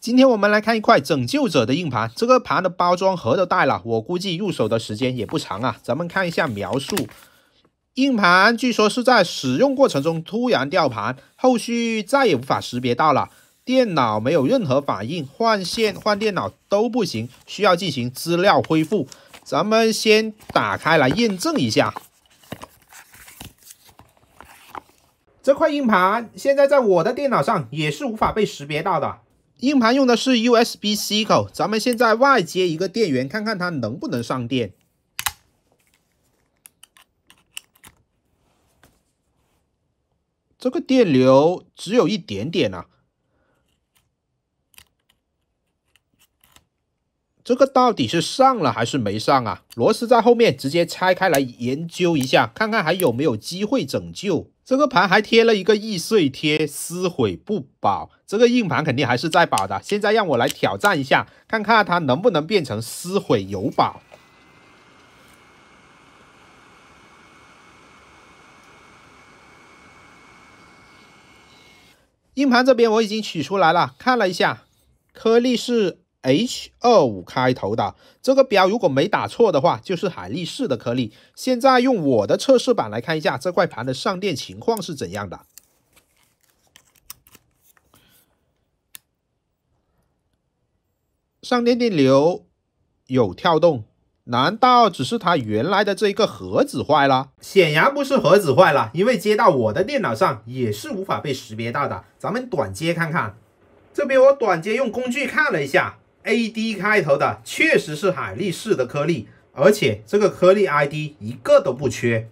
今天我们来看一块拯救者的硬盘，这个盘的包装盒都带了，我估计入手的时间也不长啊。咱们看一下描述，硬盘据说是在使用过程中突然掉盘，后续再也无法识别到了，电脑没有任何反应，换线换电脑都不行，需要进行资料恢复。咱们先打开来验证一下，这块硬盘现在在我的电脑上也是无法被识别到的。硬盘用的是 USB C 口，咱们现在外接一个电源，看看它能不能上电。这个电流只有一点点啊。这个到底是上了还是没上啊？螺丝在后面，直接拆开来研究一下，看看还有没有机会拯救这个盘。还贴了一个易碎贴，撕毁不保。这个硬盘肯定还是在保的。现在让我来挑战一下，看看它能不能变成撕毁有保。硬盘这边我已经取出来了，看了一下，颗粒是。H 二五开头的这个标，如果没打错的话，就是海力士的颗粒。现在用我的测试板来看一下这块盘的上电情况是怎样的。上电电流有跳动，难道只是它原来的这一个盒子坏了？显然不是盒子坏了，因为接到我的电脑上也是无法被识别到的。咱们短接看看，这边我短接用工具看了一下。A D 开头的确实是海力士的颗粒，而且这个颗粒 I D 一个都不缺。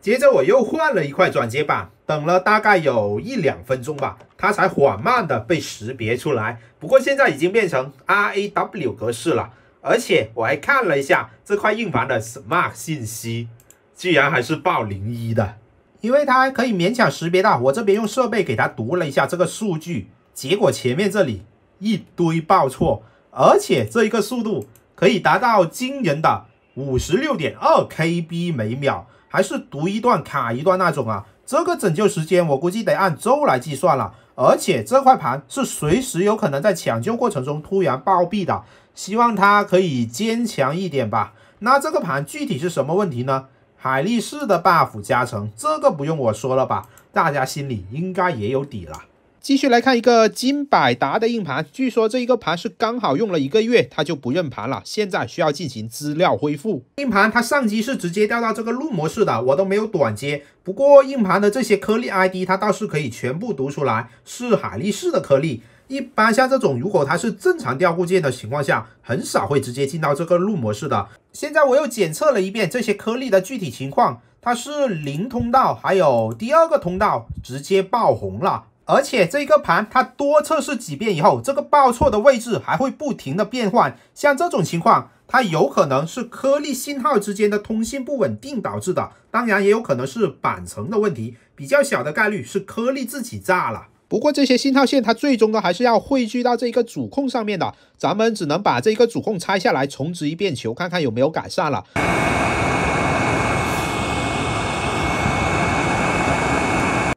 接着我又换了一块转接板，等了大概有一两分钟吧，它才缓慢的被识别出来。不过现在已经变成 R A W 格式了，而且我还看了一下这块硬盘的 SMART 信息，居然还是报零一的，因为它还可以勉强识别到。我这边用设备给它读了一下这个数据，结果前面这里一堆报错。而且这一个速度可以达到惊人的五十六点二 KB 每秒，还是读一段卡一段那种啊！这个拯救时间我估计得按周来计算了。而且这块盘是随时有可能在抢救过程中突然暴毙的，希望它可以坚强一点吧。那这个盘具体是什么问题呢？海力士的 buff 加成，这个不用我说了吧，大家心里应该也有底了。继续来看一个金百达的硬盘，据说这一个盘是刚好用了一个月，它就不认盘了，现在需要进行资料恢复。硬盘它上机是直接掉到这个录模式的，我都没有短接。不过硬盘的这些颗粒 ID 它倒是可以全部读出来，是海力士的颗粒。一般像这种，如果它是正常掉固件的情况下，很少会直接进到这个录模式的。现在我又检测了一遍这些颗粒的具体情况，它是零通道，还有第二个通道直接爆红了。而且这一个盘，它多测试几遍以后，这个报错的位置还会不停的变换。像这种情况，它有可能是颗粒信号之间的通信不稳定导致的，当然也有可能是板层的问题，比较小的概率是颗粒自己炸了。不过这些信号线，它最终呢还是要汇聚到这个主控上面的。咱们只能把这个主控拆下来重植一遍球，看看有没有改善了。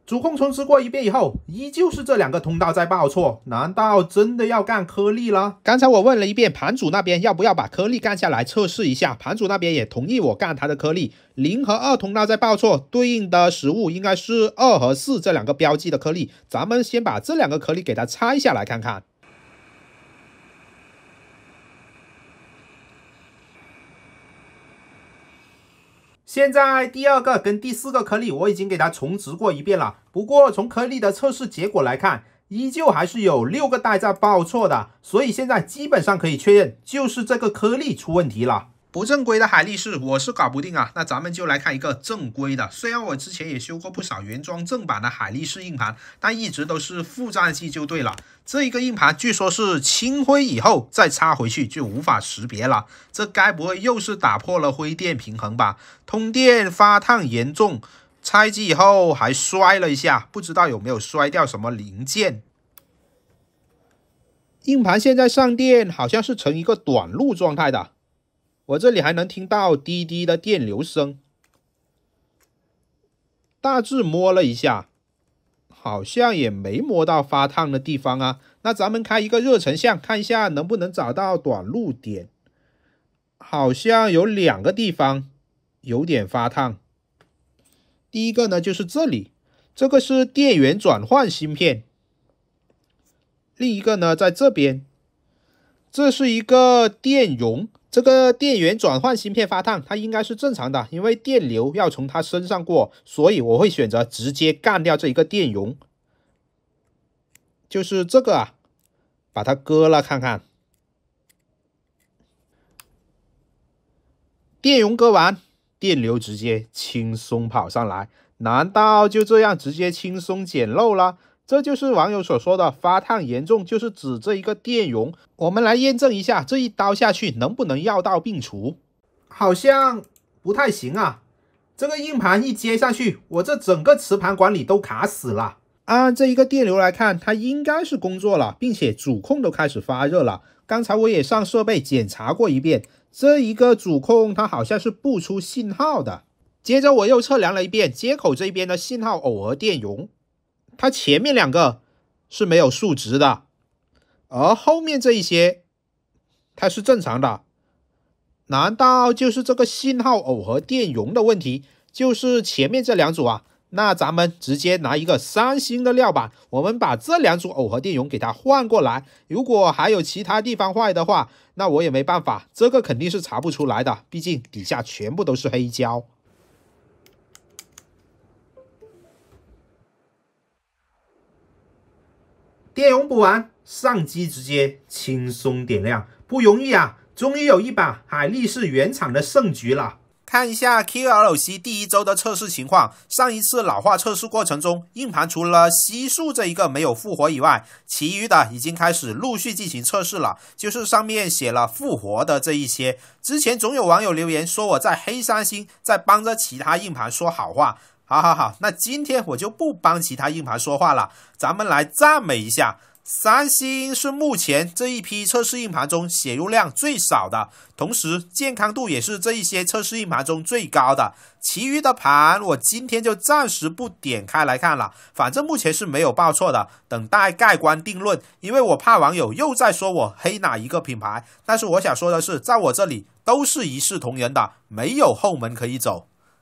主控重置过一遍以后，依旧是这两个通道在报错，难道真的要干颗粒了？刚才我问了一遍盘主那边，要不要把颗粒干下来测试一下，盘主那边也同意我干他的颗粒。零和二通道在报错，对应的食物应该是二和四这两个标记的颗粒，咱们先把这两个颗粒给它拆下来看看。现在第二个跟第四个颗粒我已经给它重植过一遍了，不过从颗粒的测试结果来看，依旧还是有六个袋在报错的，所以现在基本上可以确认，就是这个颗粒出问题了。不正规的海力士，我是搞不定啊。那咱们就来看一个正规的。虽然我之前也修过不少原装正版的海力士硬盘，但一直都是负战机就对了。这一个硬盘据说是清灰以后再插回去就无法识别了。这该不会又是打破了灰电平衡吧？通电发烫严重，拆机以后还摔了一下，不知道有没有摔掉什么零件。硬盘现在上电好像是呈一个短路状态的。我这里还能听到滴滴的电流声，大致摸了一下，好像也没摸到发烫的地方啊。那咱们开一个热成像，看一下能不能找到短路点。好像有两个地方有点发烫，第一个呢就是这里，这个是电源转换芯片；另一个呢在这边，这是一个电容。这个电源转换芯片发烫，它应该是正常的，因为电流要从它身上过，所以我会选择直接干掉这一个电容，就是这个，啊，把它割了看看。电容割完，电流直接轻松跑上来，难道就这样直接轻松捡漏了？这就是网友所说的发烫严重，就是指这一个电容。我们来验证一下，这一刀下去能不能药到病除？好像不太行啊。这个硬盘一接下去，我这整个磁盘管理都卡死了按这一个电流来看，它应该是工作了，并且主控都开始发热了。刚才我也上设备检查过一遍，这一个主控它好像是不出信号的。接着我又测量了一遍接口这边的信号耦合电容。它前面两个是没有数值的，而后面这一些它是正常的，难道就是这个信号耦合电容的问题？就是前面这两组啊？那咱们直接拿一个三星的料板，我们把这两组耦合电容给它换过来。如果还有其他地方坏的话，那我也没办法，这个肯定是查不出来的，毕竟底下全部都是黑胶。电容补完，上机直接轻松点亮，不容易啊！终于有一把海力士原厂的胜局了。看一下 QLC 第一周的测试情况，上一次老化测试过程中，硬盘除了西数这一个没有复活以外，其余的已经开始陆续进行测试了，就是上面写了复活的这一些。之前总有网友留言说我在黑三星，在帮着其他硬盘说好话。好好好，那今天我就不帮其他硬盘说话了，咱们来赞美一下。三星是目前这一批测试硬盘中写入量最少的，同时健康度也是这一些测试硬盘中最高的。其余的盘我今天就暂时不点开来看了，反正目前是没有报错的，等待盖棺定论。因为我怕网友又在说我黑哪一个品牌，但是我想说的是，在我这里都是一视同仁的，没有后门可以走。